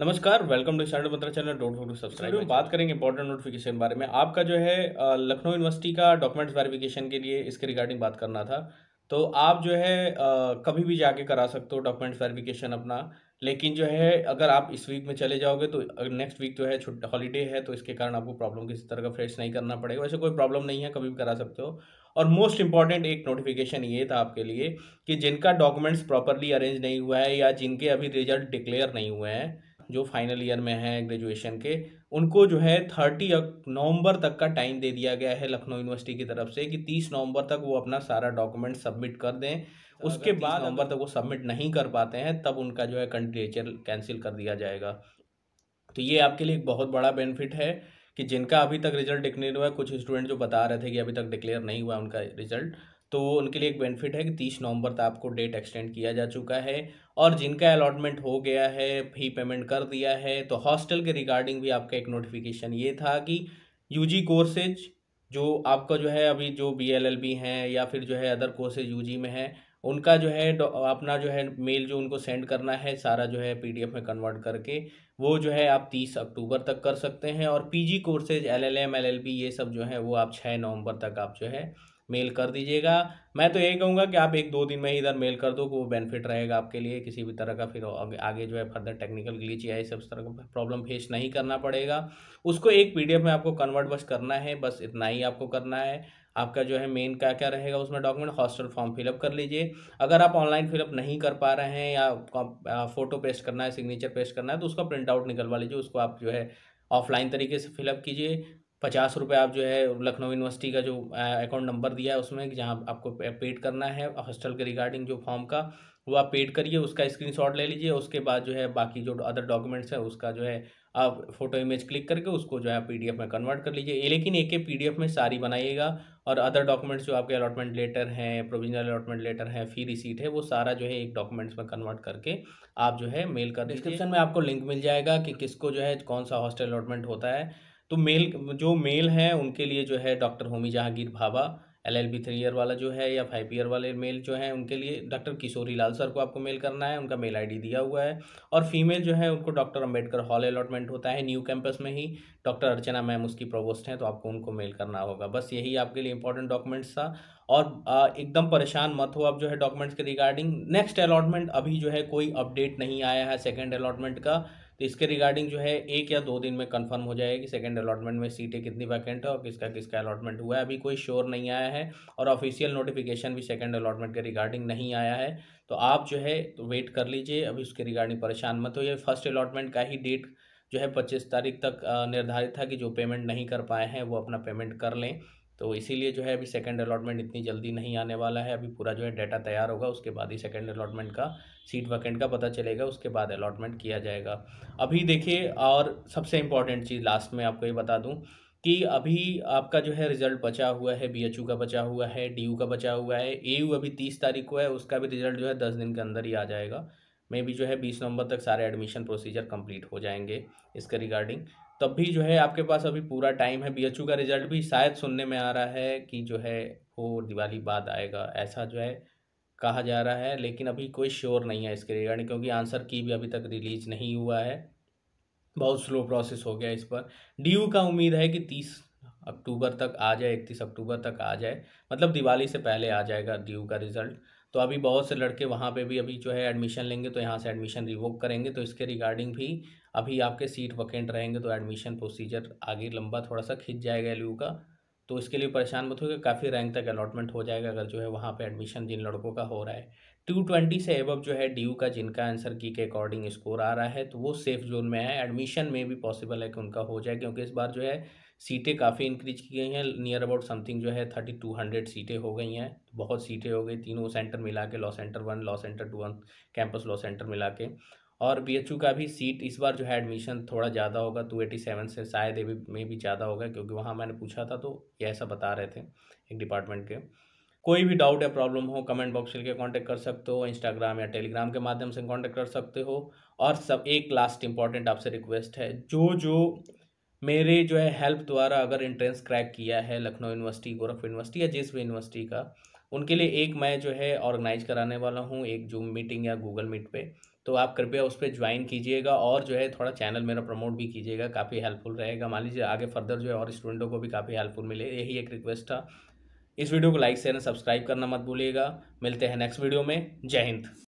नमस्कार welcome to Standard Mantra channel don't forget to subscribe हम बात करेंगे इंपॉर्टेंट नोटिफिकेशन बारे में आपका जो है लखनऊ यूनिवर्सिटी का डॉक्यूमेंट्स वेरिफिकेशन के लिए इसके रिगार्डिंग बात करना था तो आप जो है कभी भी जाके करा सकते हो डॉक्यूमेंट्स वेरिफिकेशन अपना लेकिन जो है अगर आप इस वीक में चले जाओगे तो नेक्स्ट वीक जो है छुट्टी हॉलीडे है तो इसके कारण आपको प्रॉब्लम किसी तरह का फेस नहीं करना पड़ेगा वैसे कोई प्रॉब्लम नहीं है कभी भी करा सकते हो और मोस्ट इंपॉर्टेंट एक नोटिफिकेशन ये था आपके लिए कि जिनका डॉक्यूमेंट्स प्रॉपरली अरेंज नहीं हुआ है या जिनके अभी रिजल्ट डिक्लेयर नहीं हुए हैं जो फाइनल ईयर में है ग्रेजुएशन के उनको जो है थर्टी नवंबर तक का टाइम दे दिया गया है लखनऊ यूनिवर्सिटी की तरफ से कि तीस नवंबर तक वो अपना सारा डॉक्यूमेंट सबमिट कर दें तो उसके बाद नवंबर तक वो सबमिट नहीं कर पाते हैं तब उनका जो है कंटिनेचर कैंसिल कर दिया जाएगा तो ये आपके लिए एक बहुत बड़ा बेनिफिट है कि जिनका अभी तक रिजल्ट डिक्लेयर हुआ है कुछ स्टूडेंट जो बता रहे थे कि अभी तक डिक्लेयर नहीं हुआ उनका रिजल्ट तो उनके लिए एक बेनिफिट है कि तीस नवंबर तक आपको डेट एक्सटेंड किया जा चुका है और जिनका अलॉटमेंट हो गया है फी पेमेंट कर दिया है तो हॉस्टल के रिगार्डिंग भी आपका एक नोटिफिकेशन ये था कि यूजी कोर्सेज जो आपका जो है अभी जो बी एल एल बी हैं या फिर जो है अदर कोर्सेज यूजी में है उनका जो है अपना जो है मेल जो उनको सेंड करना है सारा जो है पीडीएफ में कन्वर्ट करके वो जो है आप तीस अक्टूबर तक कर सकते हैं और पीजी कोर्सेज एलएलएम एलएलबी ये सब जो है वो आप छः नवंबर तक आप जो है मेल कर दीजिएगा मैं तो यही कहूँगा कि आप एक दो दिन में ही इधर मेल कर दो वो बेनिफिट रहेगा आपके लिए किसी भी तरह का फिर आगे जो है फर्दर टेक्निकल ग्लीच या इस तरह का प्रॉब्लम फेस नहीं करना पड़ेगा उसको एक पी में आपको कन्वर्ट बस करना है बस इतना ही आपको करना है आपका जो है मेन क्या क्या रहेगा उसमें डॉक्यूमेंट हॉस्टल फॉर्म फिलअप कर लीजिए अगर आप ऑनलाइन फिलअप नहीं कर पा रहे हैं या फोटो पेस्ट करना है सिग्नेचर पेस्ट करना है तो उसका प्रिंट आउट निकलवा लीजिए उसको आप जो है ऑफलाइन तरीके से फिलअप कीजिए पचास रुपये आप जो है लखनऊ यूनिवर्सिटी का जो अकाउंट नंबर दिया है उसमें जहाँ आपको पेड करना है हॉस्टल के रिगार्डिंग जो फॉर्म का वो आप पेड करिए उसका स्क्रीनशॉट ले लीजिए उसके बाद जो है बाकी जो अदर डॉक्यूमेंट्स है उसका जो है आप फोटो इमेज क्लिक करके उसको जो है पी में कन्वर्ट कर लीजिए लेकिन एक एक पी में सारी बनाइएगा और अदर डॉक्यूमेंट्स जो आपके अलॉटमेंट लेटर हैं प्रोविजनल अलॉटमेंट लेटर है फी रिसीट है वो सारा जो है एक डॉक्यूमेंट्स में कन्वर्ट करके आप जो है मेल कर डिस्क्रिप्शन में आपको लिंक मिल जाएगा कि किसको जो है कौन सा हॉस्टल अलॉटमेंट होता है तो मेल जो मेल हैं उनके लिए जो है doctor Homi Jehangir Bhabha L L B three year वाला जो है या फाइव ईयर वाले मेल जो है उनके लिए डॉक्टर किशोरी लाल सर को आपको मेल करना है उनका मेल आईडी दिया हुआ है और फीमेल जो है उनको डॉक्टर अंबेडकर हॉल अलॉटमेंट होता है न्यू कैंपस में ही डॉक्टर अर्चना मैम उसकी प्रोवोस्ट हैं तो आपको उनको मेल करना होगा बस यही आपके लिए इंपॉर्टेंट डॉक्यूमेंट्स था और एकदम परेशान मत हो आप जो है डॉक्यूमेंट्स के रिगार्डिंग नेक्स्ट अलॉटमेंट अभी जो है कोई अपडेट नहीं आया है सेकेंड अलॉटमेंट का तो इसके रिगार्डिंग जो है एक या दो दिन में कंफर्म हो जाएगा कि सेकंड अलॉटमेंट में सीटें कितनी वैकेंट है और किसका किसका अलॉटमेंट हुआ है अभी कोई शोर नहीं आया है और ऑफिशियल नोटिफिकेशन भी सेकंड अलॉटमेंट के रिगार्डिंग नहीं आया है तो आप जो है तो वेट कर लीजिए अभी उसके रिगार्डिंग परेशान मत हो ये फर्स्ट अलॉटमेंट का ही डेट जो है पच्चीस तारीख तक निर्धारित था कि जो पेमेंट नहीं कर पाए हैं वो अपना पेमेंट कर लें तो इसीलिए जो है अभी सेकंड अलॉटमेंट इतनी जल्दी नहीं आने वाला है अभी पूरा जो है डाटा तैयार होगा उसके बाद ही सेकंड अलॉटमेंट का सीट वैकेंट का पता चलेगा उसके बाद अलॉटमेंट किया जाएगा अभी देखिए और सबसे इम्पॉर्टेंट चीज़ लास्ट में आपको ये बता दूँ कि अभी आपका जो है रिजल्ट बचा हुआ है बी का बचा हुआ है डी का बचा हुआ है ए अभी तीस तारीख को है उसका भी रिजल्ट जो है दस दिन के अंदर ही आ जाएगा मे भी जो है बीस नवंबर तक सारे एडमिशन प्रोसीजर कंप्लीट हो जाएंगे इसके रिगार्डिंग तब भी जो है आपके पास अभी पूरा टाइम है बीएचयू का रिजल्ट भी शायद सुनने में आ रहा है कि जो है वो दिवाली बाद आएगा ऐसा जो है कहा जा रहा है लेकिन अभी कोई श्योर नहीं है इसके रिगार्डिंग क्योंकि आंसर की भी अभी तक रिलीज नहीं हुआ है बहुत स्लो प्रोसेस हो गया इस पर डी का उम्मीद है कि तीस अक्टूबर तक आ जाए इकतीस अक्टूबर तक आ जाए मतलब दिवाली से पहले आ जाएगा डी का रिज़ल्ट तो अभी बहुत से लड़के वहाँ पे भी अभी जो है एडमिशन लेंगे तो यहाँ से एडमिशन रिवोक करेंगे तो इसके रिगार्डिंग भी अभी आपके सीट वकेंट रहेंगे तो एडमिशन प्रोसीजर आगे लंबा थोड़ा सा खिंच जाएगा एल का तो इसके लिए परेशान मत होगा काफ़ी रैंक तक अलॉटमेंट हो जाएगा अगर जो है वहाँ पर एडमिशन जिन लड़कों का हो रहा है टू ट्वेंटी से एबव जो है डी का जिनका आंसर की के अकॉर्डिंग स्कोर आ रहा है तो वो सेफ जोन में है एडमिशन में भी पॉसिबल है कि उनका हो जाए क्योंकि इस बार जो है सीटें काफ़ी इंक्रीज की गई हैं नियर अबाउट समथिंग जो है थर्टी टू हंड्रेड सीटें हो गई हैं बहुत सीटें हो गई तीनों सेंटर मिला के law centre one law centre two one campus law centre मिला के और बी एच यू का भी सीट इस बार जो है एडमिशन थोड़ा ज़्यादा होगा टू एटी सेवन से शायद में भी ज़्यादा होगा क्योंकि वहाँ मैंने पूछा था तो ये ऐसा बता रहे थे एक डिपार्टमेंट के कोई भी डाउट या प्रॉब्लम हो कमेंट बॉक्स के कांटेक्ट कर सकते हो इंस्टाग्राम या टेलीग्राम के माध्यम से कांटेक्ट कर सकते हो और सब एक लास्ट इंपॉर्टेंट आपसे रिक्वेस्ट है जो जो मेरे जो है हेल्प द्वारा अगर इंट्रेंस क्रैक किया है लखनऊ यूनिवर्सिटी गोरखपुर यूनिवर्सिटी या जिस भी यूनिवर्सिटी का उनके लिए एक मैं जो है ऑर्गेनाइज कराने वाला हूँ एक जूम मीटिंग या गूगल मीट पे तो आप कृपया उस पर ज्वाइन कीजिएगा और जो है थोड़ा चैनल मेरा प्रमोट भी कीजिएगा काफ़ी हेल्पफुल रहेगा मान लीजिए आगे फर्दर जो है और स्टूडेंटों को भी काफ़ी हेल्पफुल मिले यही एक रिक्वेस्ट था इस वीडियो को लाइक शेयर सब्सक्राइब करना मत भूलिएगा मिलते हैं नेक्स्ट वीडियो में जय हिंद